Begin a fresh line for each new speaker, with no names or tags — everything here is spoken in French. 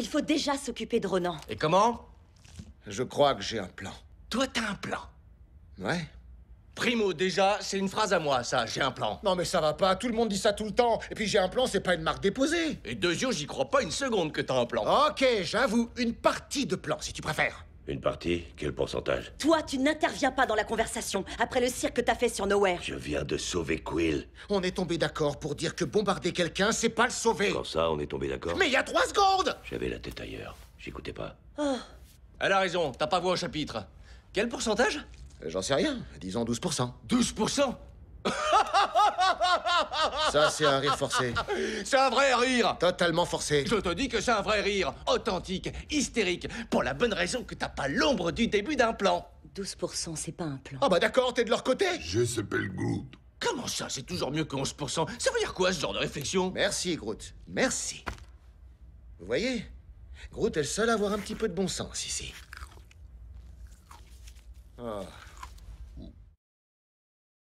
Il faut déjà s'occuper de Ronan.
Et comment Je crois que j'ai un plan.
Toi, t'as un plan
Ouais. Primo, déjà, c'est une phrase à moi, ça. J'ai un plan. Non, mais ça va pas. Tout le monde dit ça tout le temps. Et puis, j'ai un plan, c'est pas une marque déposée. Et deux yeux, j'y crois pas une seconde que t'as un plan. Ok, j'avoue. Une partie de plan, si tu préfères. Une partie Quel pourcentage
Toi, tu n'interviens pas dans la conversation, après le cirque que t'as fait sur Nowhere. Je
viens de sauver Quill. On est tombé d'accord pour dire que bombarder quelqu'un, c'est pas le sauver. Quand ça, on est tombé d'accord Mais il
y a trois secondes
J'avais la tête ailleurs. J'écoutais pas. Oh. Elle a raison, t'as pas voix au chapitre. Quel pourcentage euh, J'en sais rien. Disons 12%. 12%
Ça, c'est un rire forcé.
C'est un vrai rire Totalement forcé. Je te dis que c'est un vrai rire. Authentique, hystérique, pour la bonne raison que t'as pas l'ombre du début d'un plan.
12%, c'est pas un plan.
Ah bah d'accord, t'es de leur côté
Je s'appelle Groot.
Comment ça, c'est toujours mieux que 11% Ça veut dire quoi, ce genre de réflexion Merci, Groot. Merci. Vous voyez Groot est le seul à avoir un petit peu de bon sens ici. Oh.